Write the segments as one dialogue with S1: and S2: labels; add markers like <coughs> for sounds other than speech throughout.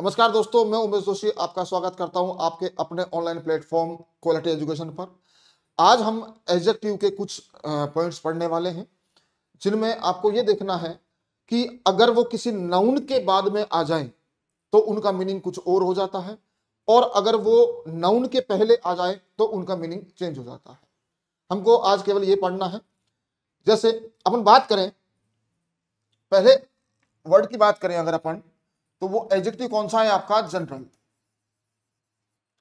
S1: नमस्कार दोस्तों मैं उमेश जोशी आपका स्वागत करता हूं आपके अपने ऑनलाइन प्लेटफॉर्म क्वालिटी एजुकेशन पर आज हम एजेक्टिव के कुछ पॉइंट्स पढ़ने वाले हैं जिनमें आपको ये देखना है कि अगर वो किसी नाउन के बाद में आ जाए तो उनका मीनिंग कुछ और हो जाता है और अगर वो नाउन के पहले आ जाए तो उनका मीनिंग चेंज हो जाता है हमको आज केवल ये पढ़ना है जैसे अपन बात करें पहले वर्ड की बात करें अगर अपन तो वो एजेक्टिव कौन सा है आपका जनरल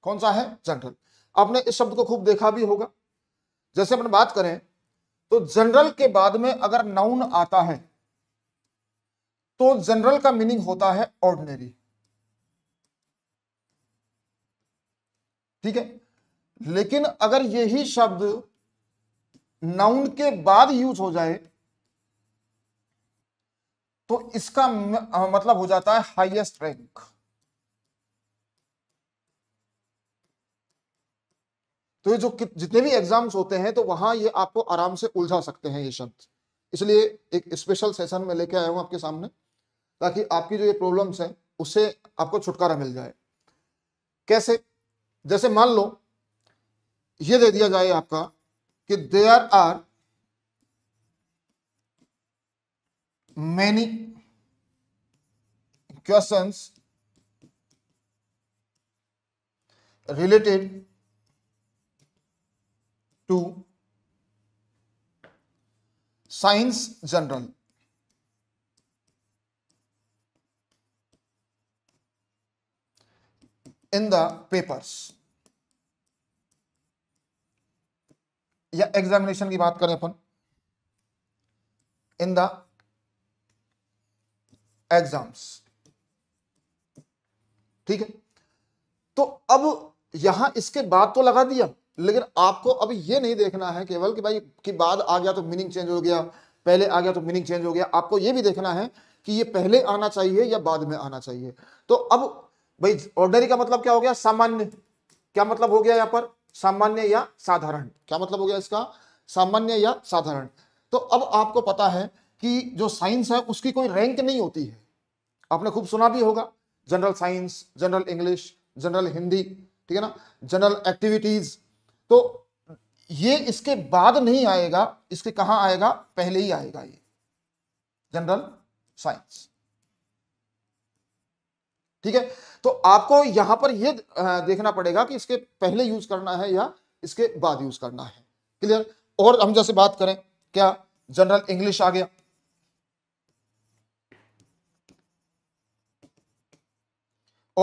S1: कौन सा है जनरल आपने इस शब्द को खूब देखा भी होगा जैसे अपन बात करें तो जनरल के बाद में अगर नाउन आता है तो जनरल का मीनिंग होता है ऑर्डिनरी ठीक है लेकिन अगर यही शब्द नाउन के बाद यूज हो जाए तो इसका मतलब हो जाता है हाईएस्ट रैंक तो ये जो जितने भी एग्जाम्स होते हैं तो वहां ये आपको आराम से उलझा सकते हैं ये शब्द इसलिए एक स्पेशल सेशन में लेके आया हूं आपके सामने ताकि आपकी जो ये प्रॉब्लम्स हैं उससे आपको छुटकारा मिल जाए कैसे जैसे मान लो ये दे दिया जाए आपका कि there are many questions related to science general in the papers या एग्जामिनेशन की बात करें अपन इन द एग्जाम्स ठीक है तो अब यहां इसके बाद तो लगा दिया लेकिन आपको अब यह नहीं देखना है केवल कि भाई कि बाद आ गया तो मीनिंग चेंज हो गया पहले आ गया तो मीनिंग चेंज हो गया आपको यह भी देखना है कि यह पहले आना चाहिए या बाद में आना चाहिए तो अब भाई ऑर्डनरी का मतलब क्या हो गया सामान्य क्या मतलब हो गया यहां पर सामान्य या साधारण क्या मतलब हो गया इसका सामान्य या साधारण तो अब आपको पता है कि जो साइंस है उसकी कोई रैंक नहीं होती है आपने खूब सुना भी होगा general science general English general Hindi ठीक है ना जनरल एक्टिविटीज तो ये इसके बाद नहीं आएगा इसके कहा आएगा पहले ही आएगा ये जनरल साइंस ठीक है तो आपको यहां पर ये देखना पड़ेगा कि इसके पहले यूज करना है या इसके बाद यूज करना है क्लियर और हम जैसे बात करें क्या जनरल इंग्लिश आ गया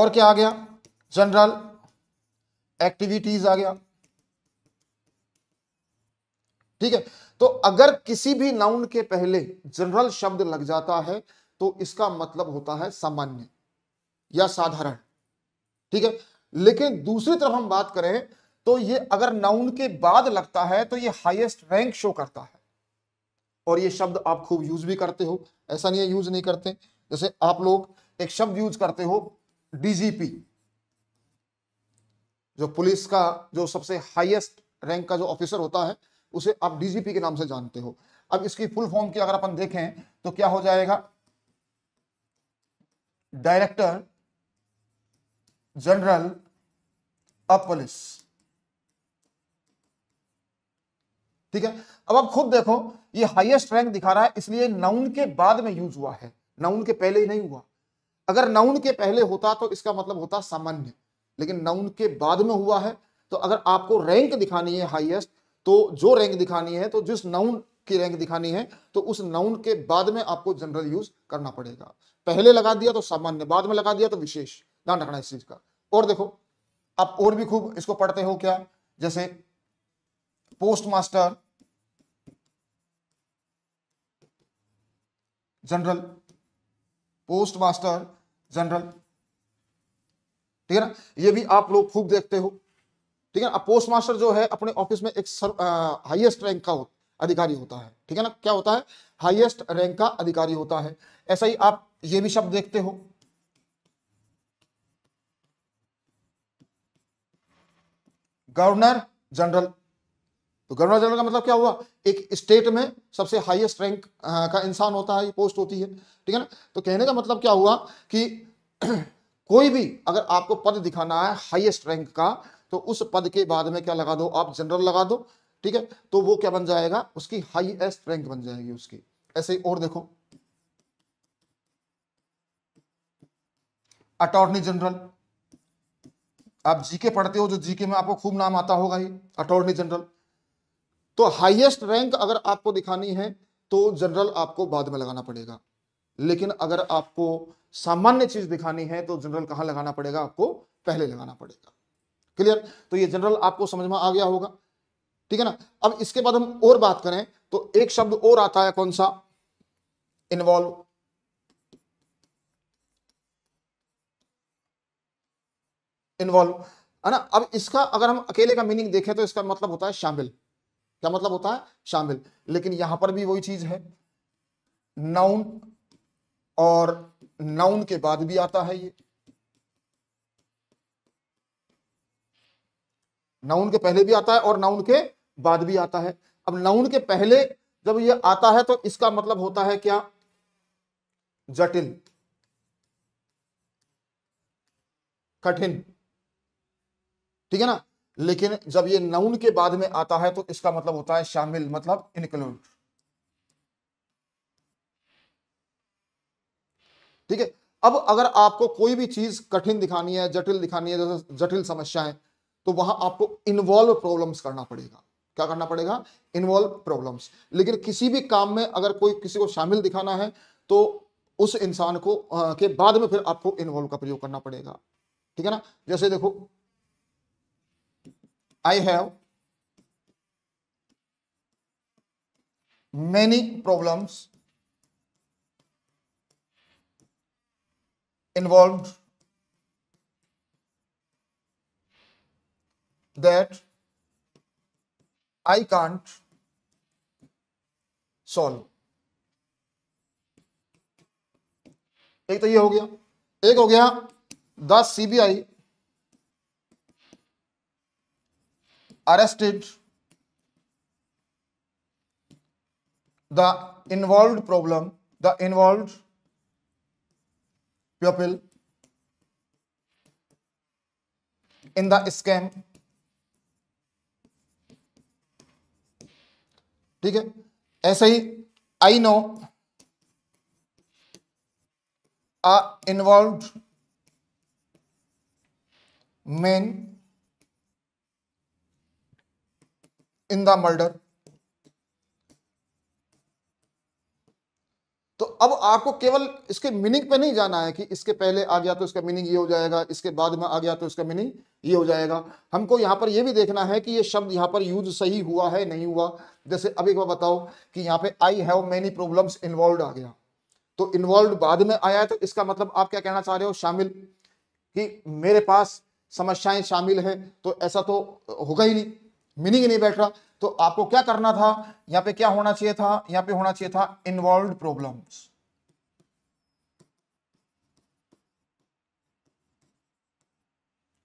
S1: और क्या आ गया जनरल एक्टिविटीज आ गया ठीक है तो अगर किसी भी नाउन के पहले जनरल शब्द लग जाता है तो इसका मतलब होता है सामान्य या साधारण ठीक है लेकिन दूसरी तरफ हम बात करें तो ये अगर नाउन के बाद लगता है तो ये हाईएस्ट रैंक शो करता है और ये शब्द आप खूब यूज भी करते हो ऐसा नहीं है यूज नहीं करते जैसे आप लोग एक शब्द यूज करते हो डीजीपी जो पुलिस का जो सबसे हाईएस्ट रैंक का जो ऑफिसर होता है उसे आप डीजीपी के नाम से जानते हो अब इसकी फुल फॉर्म की अगर अपन देखें तो क्या हो जाएगा डायरेक्टर जनरल ऑफ पुलिस ठीक है अब आप खुद देखो ये हाईएस्ट रैंक दिखा रहा है इसलिए नाउन के बाद में यूज हुआ है नाउन के पहले ही नहीं हुआ अगर नाउन के पहले होता तो इसका मतलब होता सामान्य लेकिन नाउन के बाद में हुआ है तो अगर आपको रैंक दिखानी है हाईएस्ट तो जो रैंक दिखानी है तो जिस नाउन की रैंक दिखानी है तो उस नाउन के बाद में आपको जनरल यूज करना पड़ेगा पहले लगा दिया तो सामान्य बाद में लगा दिया तो विशेष ध्यान रखना इस चीज का और देखो आप और भी खूब इसको पढ़ते हो क्या जैसे post master general post master general ठीक है ना ये भी आप लोग खूब देखते हो ठीक है ना पोस्ट मास्टर जो है अपने ऑफिस में एक सर, हाइएस्ट रैंक का हो, अधिकारी होता है ठीक है ना क्या होता है हाइएस्ट रैंक का अधिकारी होता है ऐसा ही आप ये भी शब्द देखते हो गवर्नर जनरल तो गवर्नर जनरल का मतलब क्या हुआ एक स्टेट में सबसे हाईएस्ट रैंक का इंसान होता है ये पोस्ट होती है ठीक है ना तो कहने का मतलब क्या हुआ कि <clears throat> कोई भी अगर आपको पद दिखाना है हाईएस्ट रैंक का तो उस पद के बाद में क्या लगा दो आप जनरल लगा दो ठीक है तो वो क्या बन जाएगा उसकी हाइएस्ट रैंक बन जाएगी उसकी ऐसे ही और देखो अटॉर्नी जनरल आप जीके पढ़ते हो जो जीके में आपको खूब नाम आता होगा ही अटॉर्नी जनरल तो हाईएस्ट रैंक अगर आपको दिखानी है तो जनरल आपको बाद में लगाना पड़ेगा लेकिन अगर आपको सामान्य चीज दिखानी है तो जनरल कहां लगाना पड़ेगा आपको पहले लगाना पड़ेगा क्लियर तो ये जनरल आपको समझ में आ गया होगा ठीक है ना अब इसके बाद हम और बात करें तो एक शब्द और आता है कौन सा इन्वॉल्व इन्वॉल्व है ना अब इसका अगर हम अकेले का मीनिंग देखें तो इसका मतलब होता है शामिल क्या मतलब होता है शामिल लेकिन यहां पर भी वही चीज है नाउन और नाउन के बाद भी आता है ये नाउन के पहले भी आता है और नाउन के बाद भी आता है अब नाउन के पहले जब ये आता है तो इसका मतलब होता है क्या जटिल कठिन ठीक है ना लेकिन जब ये नउन के बाद में आता है तो इसका मतलब होता है शामिल मतलब इनक्लूड ठीक है अब अगर आपको कोई भी चीज कठिन दिखानी है जटिल दिखानी है जैसे जटिल समस्याएं तो वहां आपको इन्वॉल्व प्रॉब्लम्स करना पड़ेगा क्या करना पड़ेगा इन्वॉल्व प्रॉब्लम्स लेकिन किसी भी काम में अगर कोई किसी को शामिल दिखाना है तो उस इंसान को आ, के बाद में फिर आपको इन्वॉल्व का प्रयोग करना पड़ेगा ठीक है ना जैसे देखो I have many problems involve that I can't solve एक तो ये हो गया एक हो गया the CBI arrested the involved problem the involved people in the scam ठीक है ऐसे ही I know uh involve man in the murder तो अब आपको केवल इसके मीनिंग पे नहीं जाना है कि इसके पहले आ गया तो इसका मीनिंग ये हो जाएगा इसके बाद में आ गया तो इसका मीनिंग ये हो जाएगा हमको यहां पर ये भी देखना है कि ये शब्द यहां पर यूज सही हुआ है नहीं हुआ जैसे अब एक बार बताओ कि यहां पे I have many problems involve आ गया तो इन्वॉल्व बाद में आया है तो इसका मतलब आप क्या कहना चाह रहे हो शामिल कि मेरे पास समस्याएं शामिल है तो ऐसा तो होगा ही नहीं मीनिंग नहीं बैठ रहा तो आपको क्या करना था यहां पे क्या होना चाहिए था यहां पे होना चाहिए था इन्वॉल्व प्रॉब्लम्स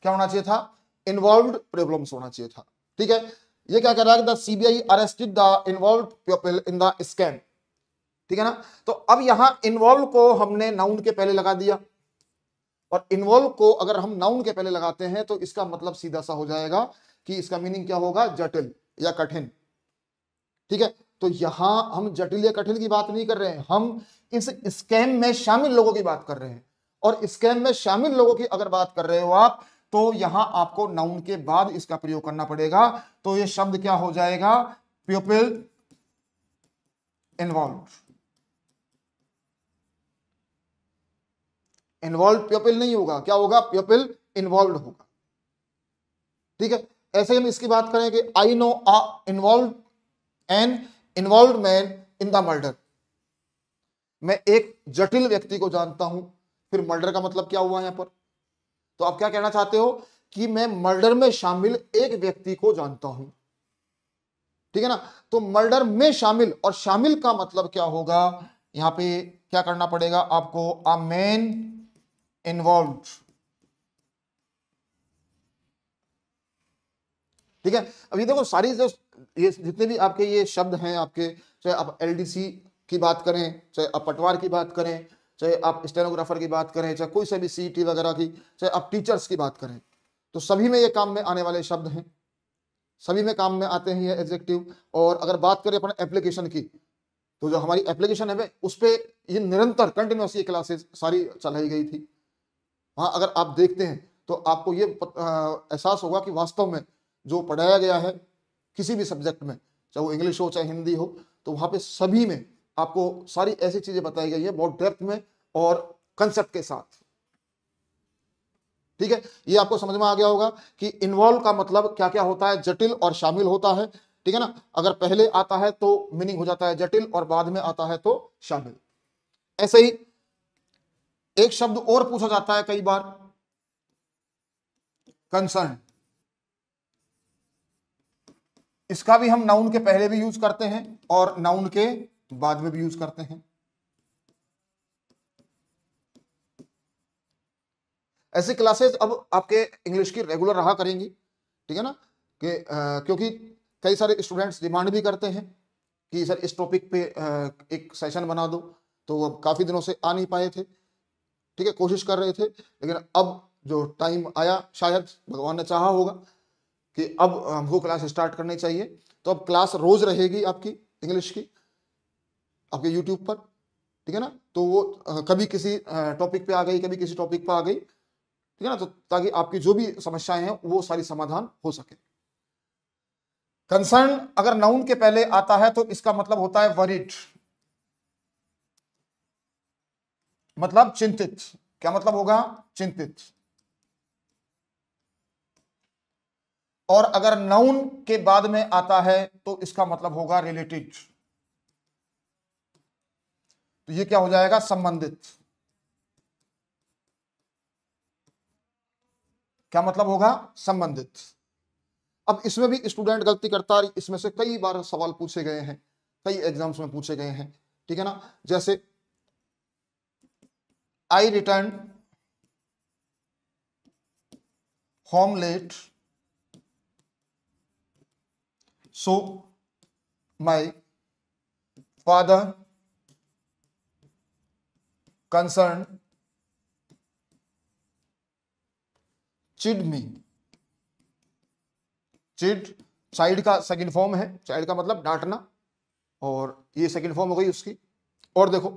S1: क्या होना चाहिए था इन्वॉल्व प्रॉब्लम्स होना चाहिए था ठीक है ये क्या कर रहा है CBI arrested the involve people in the scam ठीक है ना तो अब यहां इन्वॉल्व को हमने नाउन के पहले लगा दिया और इन्वॉल्व को अगर हम नाउन के पहले लगाते हैं तो इसका मतलब सीधा सा हो जाएगा कि इसका मीनिंग क्या होगा जटिल या कठिन ठीक है तो यहां हम जटिल या कठिन की बात नहीं कर रहे हैं हम इस स्कैम में शामिल लोगों की बात कर रहे हैं और स्कैम में शामिल लोगों की अगर बात कर रहे हो आप तो यहां आपको नाउन के बाद इसका प्रयोग करना पड़ेगा तो ये शब्द क्या हो जाएगा पीपल इन्वॉल्व इन्वॉल्व पीपल नहीं होगा क्या होगा पीपल इन्वॉल्व होगा ठीक है ऐसे हम इसकी बात करें कि I know uh involve an involve man in the murder मैं एक जटिल व्यक्ति को जानता हूं फिर मर्डर का मतलब क्या हुआ यहां पर तो आप क्या कहना चाहते हो कि मैं मर्डर में शामिल एक व्यक्ति को जानता हूं ठीक है ना तो मर्डर में शामिल और शामिल का मतलब क्या होगा यहां पे क्या करना पड़ेगा आपको अ मैन इन्वॉल्व ठीक है अब ये देखो सारी जो ये जितने भी आपके ये शब्द हैं आपके चाहे आप एल की बात करें चाहे आप पटवार की बात करें चाहे आप स्टेनोग्राफर की बात करें चाहे कोई से भी सी e वगैरह की चाहे आप टीचर्स की बात करें तो सभी में ये काम में आने वाले शब्द हैं सभी में काम में आते हैं ये एग्जेक्टिव और अगर बात करें अपन एप्लीकेशन की तो जो हमारी एप्लीकेशन है उस पर ये निरंतर कंटिन्यूस ये क्लासेस सारी चलाई गई थी हाँ अगर आप देखते हैं तो आपको ये एहसास होगा कि वास्तव में जो पढ़ाया गया है किसी भी सब्जेक्ट में चाहे वो इंग्लिश हो चाहे हिंदी हो तो वहाँ पे सभी में आपको सारी ऐसी चीज़ें बताई गई है बहुत डेप्थ में और कंसेप्ट के साथ ठीक है ये आपको समझ में आ गया होगा कि इन्वॉल्व का मतलब क्या क्या होता है जटिल और शामिल होता है ठीक है ना अगर पहले आता है तो मीनिंग हो जाता है जटिल और बाद में आता है तो शामिल ऐसे ही एक शब्द और पूछा जाता है कई बार कंसर्न इसका भी हम नाउन के पहले भी यूज करते हैं और नाउन के बाद में भी यूज करते हैं ऐसी क्लासेस अब आपके इंग्लिश की रेगुलर रहा करेंगी ठीक है ना कि क्योंकि कई सारे स्टूडेंट्स डिमांड भी करते हैं कि सर इस टॉपिक पे आ, एक सेशन बना दो तो अब काफ़ी दिनों से आ नहीं पाए थे ठीक है कोशिश कर रहे थे लेकिन अब जो टाइम आया शायद भगवान ने चाहा होगा कि अब हमको क्लास स्टार्ट करनी चाहिए तो अब क्लास रोज रहेगी आपकी इंग्लिश की आपके यूट्यूब पर ठीक है ना तो वो कभी किसी टॉपिक पे आ गई कभी किसी टॉपिक पर आ गई ठीक है ना तो ताकि आपकी जो भी समस्याएं हैं वो सारी समाधान हो सके कंसर्न अगर नाउन के पहले आता है तो इसका मतलब होता है वरिड मतलब चिंतित क्या मतलब होगा चिंतित और अगर नाउन के बाद में आता है तो इसका मतलब होगा रिलेटेड तो ये क्या हो जाएगा संबंधित क्या मतलब होगा संबंधित अब इसमें भी स्टूडेंट गलती करता है इसमें से कई बार सवाल पूछे गए हैं कई एग्जाम्स में पूछे गए हैं ठीक है ना जैसे I return home late So my father concerned चिड मी चिड चाइल्ड का सेकेंड फॉर्म है चाइल्ड का मतलब डांटना और ये सेकेंड फॉर्म हो गई उसकी और देखो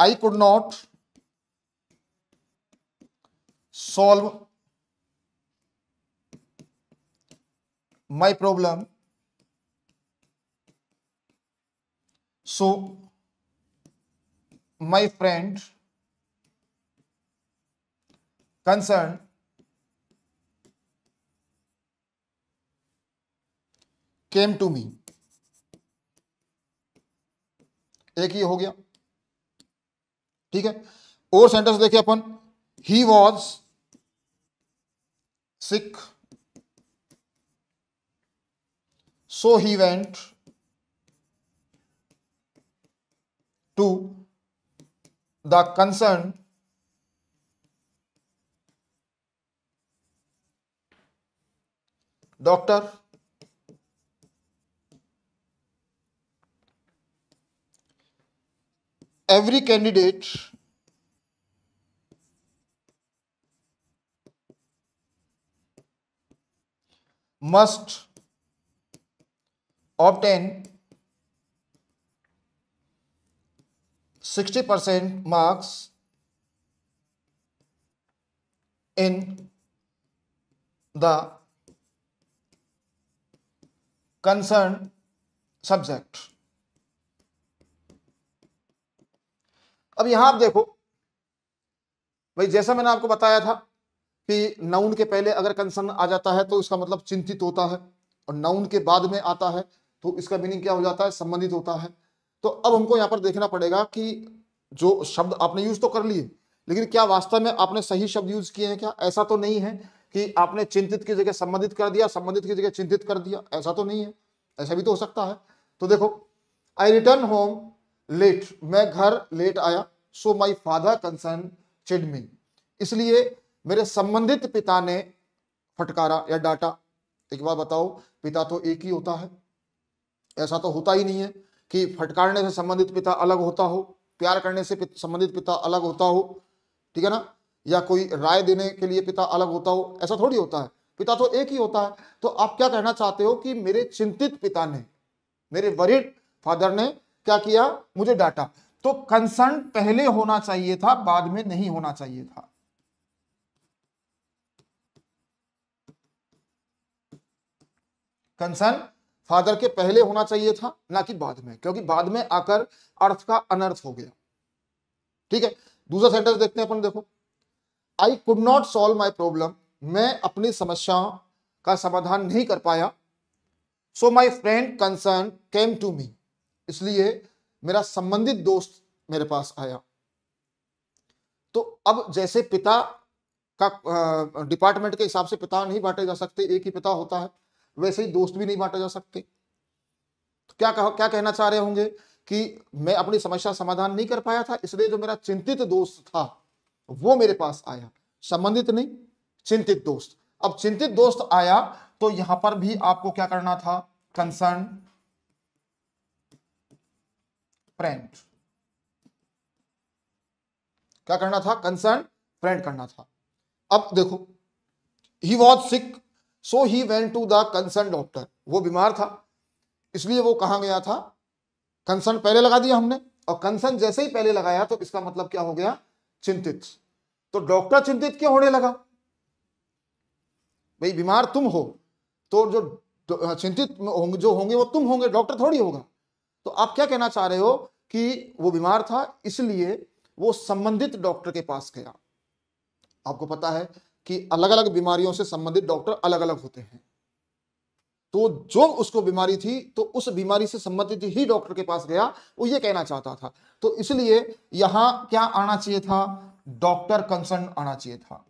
S1: I could not solve my problem so my friend concerned came to me एक ये हो गया ठीक है और सेंटेंस देखे अपन ही was sick So he went to the concerned doctor every candidate must obtain 60% marks in the concerned subject. अब यहां आप देखो भाई जैसा मैंने आपको बताया था कि नाउन के पहले अगर कंसर्न आ जाता है तो इसका मतलब चिंतित होता है और नाउन के बाद में आता है तो इसका मीनिंग क्या हो जाता है संबंधित होता है तो अब हमको यहाँ पर देखना पड़ेगा कि जो शब्द आपने यूज तो कर लिए लेकिन क्या वास्तव में आपने सही शब्द यूज किए हैं क्या ऐसा तो नहीं है कि आपने चिंतित की जगह संबंधित कर दिया संबंधित की जगह चिंतित कर दिया ऐसा तो नहीं है ऐसा भी तो हो सकता है तो देखो आई रिटर्न होम लेट मैं घर लेट आया सो माई फादर कंसर्न चिडमी इसलिए मेरे संबंधित पिता ने फटकारा या डांटा एक बार बताओ पिता तो एक ही होता है ऐसा तो होता ही नहीं है कि फटकारने से संबंधित पिता अलग होता हो प्यार करने से संबंधित पिता अलग होता हो ठीक है ना या कोई राय देने के लिए पिता अलग होता हो ऐसा थोड़ी होता है पिता तो एक ही होता है तो आप क्या कहना चाहते हो कि मेरे चिंतित पिता ने मेरे वरिड फादर ने क्या किया मुझे डांटा तो कंसर्न पहले होना चाहिए था बाद में नहीं होना चाहिए था कंसर्न फादर के पहले होना चाहिए था ना कि बाद में क्योंकि बाद में आकर अर्थ का अनर्थ हो गया ठीक है दूसरा सेंटेंस देखते हैं अपन देखो I could not solve my problem मैं अपनी समस्या का समाधान नहीं कर पाया so my friend concern came to me इसलिए मेरा संबंधित दोस्त मेरे पास आया तो अब जैसे पिता का डिपार्टमेंट के हिसाब से पिता नहीं बांटे जा सकते एक ही पिता होता है वैसे ही दोस्त भी नहीं बांटा जा सकते तो क्या कह, क्या कहना चाह रहे होंगे कि मैं अपनी समस्या समाधान नहीं कर पाया था इसलिए जो मेरा चिंतित दोस्त था वो मेरे पास आया संबंधित नहीं चिंतित दोस्त अब चिंतित दोस्त आया तो यहां पर भी आपको क्या करना था कंसर्न फ्रेंड क्या करना था कंसर्न फ्रेंड करना था अब देखो he was sick so he went to the concern doctor वो बीमार था इसलिए वो कहा गया था कंसर्न पहले लगा दिया हमने और कंसर्न जैसे ही पहले लगाया तो इसका मतलब क्या हो गया चिंतित तो डॉक्टर चिंतित क्यों होने लगा भाई बीमार तुम हो तो जो हाँ, चिंतित होंगे जो होंगे वो तुम होंगे डॉक्टर थोड़ी होगा तो आप क्या कहना चाह रहे हो कि वो बीमार था इसलिए वो संबंधित डॉक्टर के पास गया आपको पता है कि अलग अलग बीमारियों से संबंधित डॉक्टर अलग अलग होते हैं तो जो उसको बीमारी थी तो उस बीमारी से संबंधित ही डॉक्टर के पास गया वो ये कहना चाहता था तो इसलिए यहां क्या आना चाहिए था डॉक्टर कंसर्न आना चाहिए था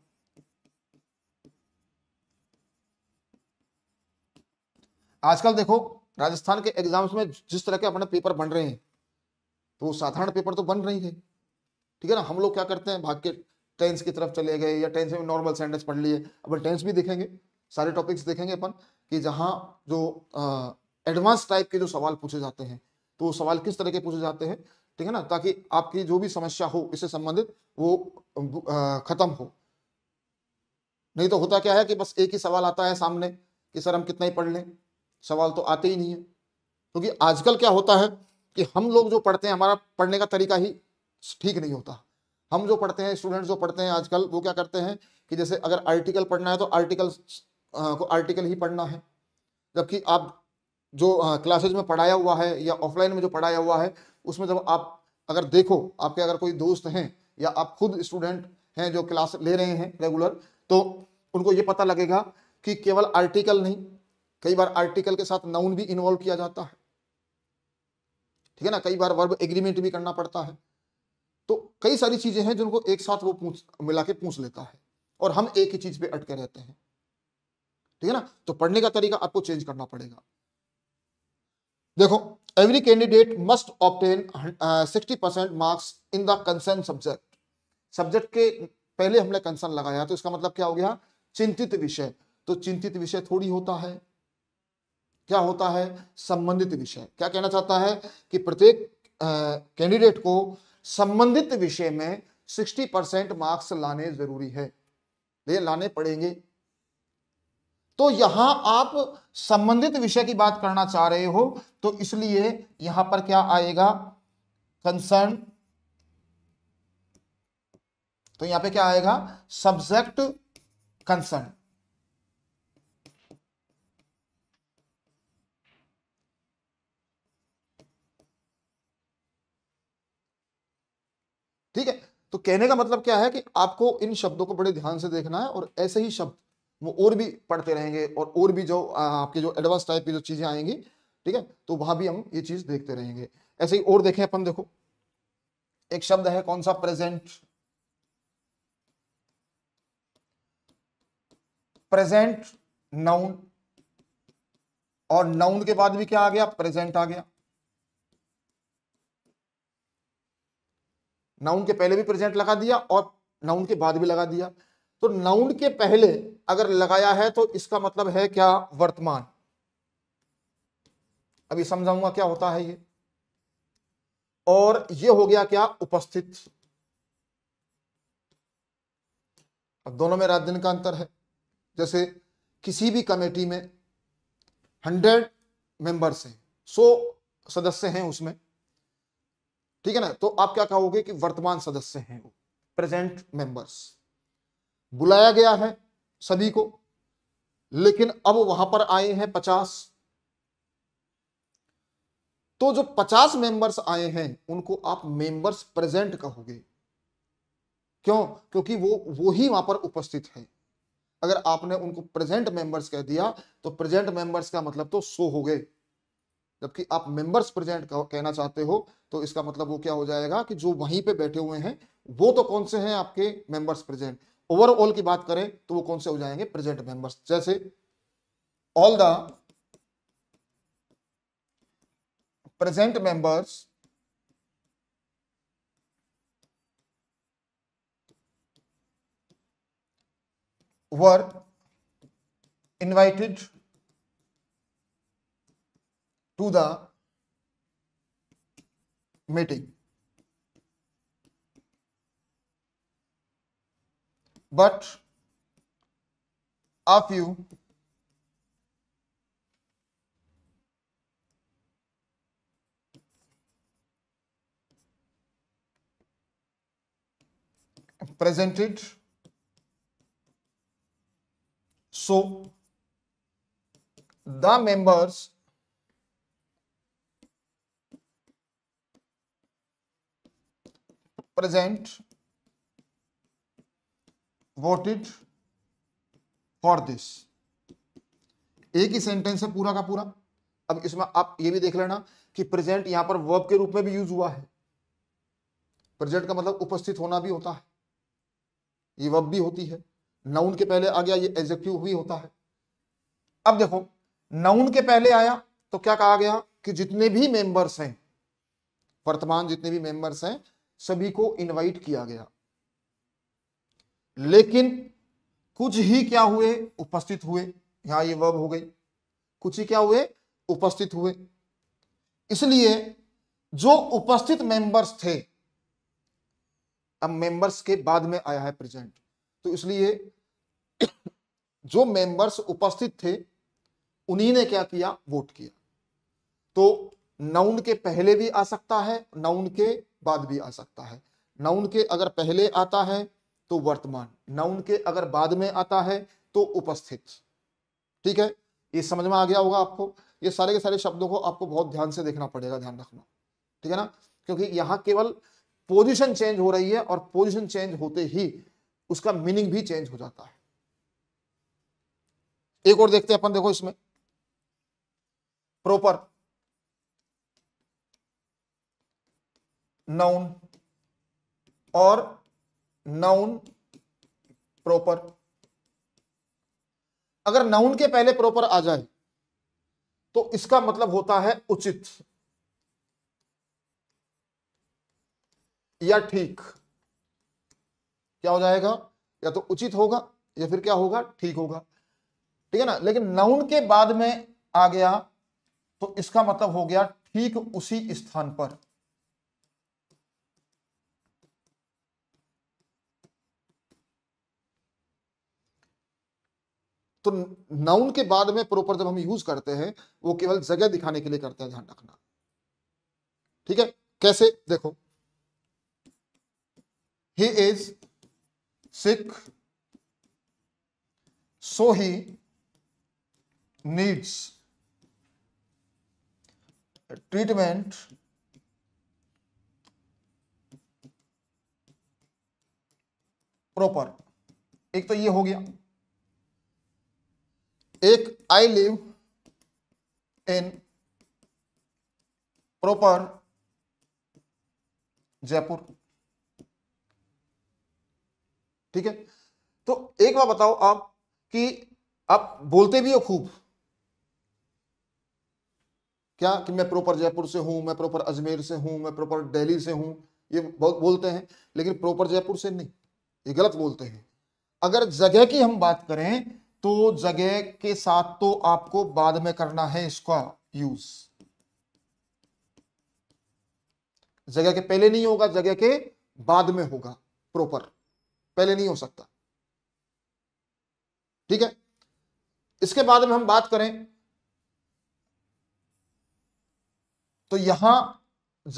S1: आजकल देखो राजस्थान के एग्जाम्स में जिस तरह के अपने पेपर बन रहे हैं तो साधारण पेपर तो बन रही है ठीक है ना हम लोग क्या करते हैं भाग के टेंस की तरफ चले गए या टेंस में नॉर्मल सेंटेंस पढ़ लिए अब टेंस भी देखेंगे सारे टॉपिक्स देखेंगे अपन कि जहाँ जो एडवांस टाइप के जो सवाल पूछे जाते हैं तो वो सवाल किस तरह के पूछे जाते हैं ठीक है ना ताकि आपकी जो भी समस्या हो इससे संबंधित वो ख़त्म हो नहीं तो होता क्या है कि बस एक ही सवाल आता है सामने कि सर हम कितना ही पढ़ लें सवाल तो आते ही नहीं है क्योंकि आजकल क्या होता है कि हम लोग जो पढ़ते हैं हमारा पढ़ने का तरीका ही ठीक नहीं होता हम जो पढ़ते हैं स्टूडेंट जो पढ़ते हैं आजकल वो क्या करते हैं कि जैसे अगर आर्टिकल पढ़ना है तो आर्टिकल को आर्टिकल ही पढ़ना है जबकि आप जो क्लासेज में पढ़ाया हुआ है या ऑफलाइन में जो पढ़ाया हुआ है उसमें जब आप अगर देखो आपके अगर कोई दोस्त हैं या आप खुद स्टूडेंट हैं जो क्लास ले रहे हैं रेगुलर तो उनको ये पता लगेगा कि केवल आर्टिकल नहीं कई बार आर्टिकल के साथ नाउन भी इन्वॉल्व किया जाता है ठीक है ना कई बार वर्ब एग्रीमेंट भी करना पड़ता है तो कई सारी चीजें हैं जिनको एक साथ वो पूछ मिला के पूछ लेता है और हम एक ही चीज पे अटके रहते हैं ठीक है ना तो पढ़ने का तरीका आपको चेंज करना पड़ेगा देखो every candidate must obtain sixty percent marks in the concern subject subject के पहले हमने कंसर्न लगाया तो इसका मतलब क्या हो गया चिंतित विषय तो चिंतित विषय थोड़ी होता है क्या होता है संबंधित विषय क्या कहना चाहता है कि प्रत्येक कैंडिडेट को संबंधित विषय में 60 परसेंट मार्क्स लाने जरूरी है ये लाने पड़ेंगे तो यहां आप संबंधित विषय की बात करना चाह रहे हो तो इसलिए यहां पर क्या आएगा कंसर्न तो यहां पे क्या आएगा सब्जेक्ट कंसर्न ठीक है तो कहने का मतलब क्या है कि आपको इन शब्दों को बड़े ध्यान से देखना है और ऐसे ही शब्द वो और भी पढ़ते रहेंगे और और भी जो आपके जो एडवांस टाइप की जो चीज़ें आएंगी ठीक है तो वहां भी हम ये चीज़ देखते रहेंगे ऐसे ही और देखें अपन देखो एक शब्द है कौन सा प्रेजेंट प्रेजेंट नाउन और नाउन के बाद भी क्या आ गया प्रेजेंट आ गया नाउन के पहले भी प्रेजेंट लगा दिया और नाउन के बाद भी लगा दिया तो नाउन के पहले अगर लगाया है तो इसका मतलब है क्या वर्तमान अभी समझाऊंगा क्या होता है ये और ये हो गया क्या उपस्थित अब दोनों में रात दिन का अंतर है जैसे किसी भी कमेटी में हंड्रेड मेंबर्स हैं सौ सदस्य हैं उसमें ठीक है ना तो आप क्या कहोगे कि वर्तमान सदस्य हैं वो प्रेजेंट मेंबर्स बुलाया गया है सभी को लेकिन अब वहां पर आए हैं पचास तो जो पचास मेंबर्स आए हैं उनको आप मेंबर्स प्रेजेंट कहोगे क्यों क्योंकि वो वो ही वहां पर उपस्थित है अगर आपने उनको प्रेजेंट मेंबर्स कह दिया तो प्रेजेंट मेंबर्स का मतलब तो सो हो गए जबकि आप मेंबर्स प्रेजेंट कहना चाहते हो तो इसका मतलब वो क्या हो जाएगा कि जो वहीं पे बैठे हुए हैं वो तो कौन से हैं आपके मेंबर्स प्रेजेंट ओवरऑल की बात करें तो वो कौन से हो जाएंगे प्रेजेंट मेंबर्स जैसे all the present members were invited to the meeting. But a few presented so the members present voted for this एक ही सेंटेंस है पूरा का पूरा अब इसमें आप ये भी देख लेना कि प्रेजेंट यहां पर वर्ब के रूप में भी यूज हुआ है प्रेजेंट का मतलब उपस्थित होना भी होता है ये वर्ब भी होती है नाउन के पहले आ गया ये एग्जेक्टिव भी होता है अब देखो नाउन के पहले आया तो क्या कहा गया कि जितने भी मेंबर्स हैं वर्तमान जितने भी मेंबर्स हैं सभी को इनवाइट किया गया लेकिन कुछ ही क्या हुए उपस्थित हुए यहां ये वर्ब हो गई कुछ ही क्या हुए उपस्थित हुए इसलिए जो उपस्थित मेंबर्स थे अब मेंबर्स के बाद में आया है प्रेजेंट तो इसलिए <coughs> जो मेंबर्स उपस्थित थे उन्हीं ने क्या किया वोट किया तो नाउन के पहले भी आ सकता है नाउन के बाद भी आ सकता है नाउन के अगर पहले आता है तो वर्तमान नाउन के अगर बाद में आता है तो उपस्थित ठीक है ये समझ में आ गया होगा आपको ये सारे के सारे शब्दों को आपको बहुत ध्यान से देखना पड़ेगा ध्यान रखना ठीक है ना क्योंकि यहाँ केवल पोजिशन चेंज हो रही है और पोजिशन चेंज होते ही उसका मीनिंग भी चेंज हो जाता है एक और देखते हैं अपन देखो इसमें प्रॉपर नाउन और नाउन प्रॉपर अगर नाउन के पहले प्रॉपर आ जाए तो इसका मतलब होता है उचित या ठीक क्या हो जाएगा या तो उचित होगा या फिर क्या होगा ठीक होगा ठीक है ना लेकिन नाउन के बाद में आ गया तो इसका मतलब हो गया ठीक उसी स्थान पर तो नाउन के बाद में प्रॉपर जब हम यूज करते हैं वो केवल जगह दिखाने के लिए करते हैं ध्यान रखना ठीक है कैसे देखो he is sick so he needs treatment proper एक तो ये हो गया एक I live in proper Jaipur ठीक है तो एक बार बताओ आप कि आप बोलते भी हो खूब क्या कि मैं प्रॉपर जयपुर से हूं मैं प्रॉपर अजमेर से हूं मैं प्रॉपर दिल्ली से हूं ये बहुत बोलते हैं लेकिन प्रॉपर जयपुर से नहीं ये गलत बोलते हैं अगर जगह की हम बात करें तो जगह के साथ तो आपको बाद में करना है इसका यूज जगह के पहले नहीं होगा जगह के बाद में होगा प्रॉपर पहले नहीं हो सकता ठीक है इसके बाद में हम बात करें तो यहां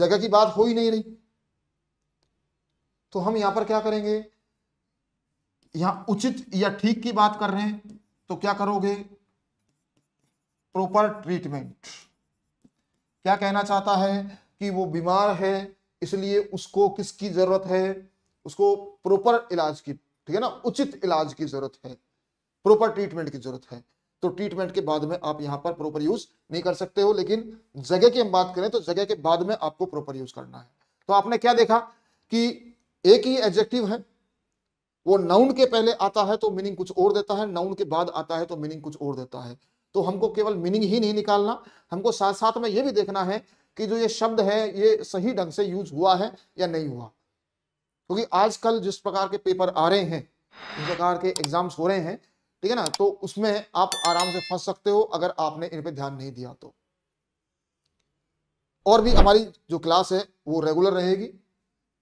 S1: जगह की बात हो ही नहीं रही तो हम यहां पर क्या करेंगे यहां उचित या ठीक की बात कर रहे हैं तो क्या करोगे प्रॉपर ट्रीटमेंट क्या कहना चाहता है कि वो बीमार है इसलिए उसको किसकी जरूरत है उसको प्रॉपर इलाज की ठीक है ना उचित इलाज की जरूरत है प्रॉपर ट्रीटमेंट की जरूरत है तो ट्रीटमेंट के बाद में आप यहां पर प्रॉपर यूज नहीं कर सकते हो लेकिन जगह की हम बात करें तो जगह के बाद में आपको प्रॉपर यूज करना है तो आपने क्या देखा कि एक ही एडजेक्टिव है वो नाउन के पहले आता है तो मीनिंग कुछ और देता है नाउन के बाद आता है तो मीनिंग कुछ और देता है तो हमको केवल मीनिंग ही नहीं निकालना हमको साथ साथ में ये भी देखना है कि जो ये शब्द है ये सही ढंग से यूज हुआ है या नहीं हुआ क्योंकि तो आजकल जिस प्रकार के पेपर आ रहे हैं जिस प्रकार के एग्जाम्स हो रहे हैं ठीक है ना तो उसमें आप आराम से फंस सकते हो अगर आपने इन पर ध्यान नहीं दिया तो और भी हमारी जो क्लास है वो रेगुलर रहेगी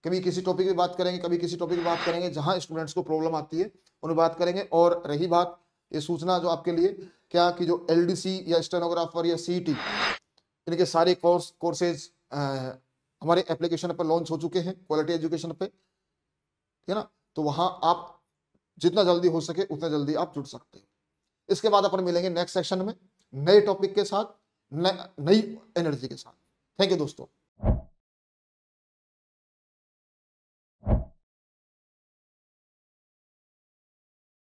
S1: कभी किसी टॉपिक पे बात करेंगे कभी किसी टॉपिक पे बात करेंगे जहाँ स्टूडेंट्स को प्रॉब्लम आती है उन्हें बात करेंगे और रही बात ये सूचना जो आपके लिए क्या कि जो एल या स्टेनोग्राफर या सी e इनके सारे कोर्स कोर्सेज हमारे एप्लीकेशन पर लॉन्च हो चुके हैं क्वालिटी एजुकेशन पे है ना तो वहाँ आप जितना जल्दी हो सके उतना जल्दी आप जुड़ सकते हैं इसके बाद अपन मिलेंगे नेक्स्ट सेक्शन में नए टॉपिक के साथ नई एनर्जी के साथ थैंक यू दोस्तों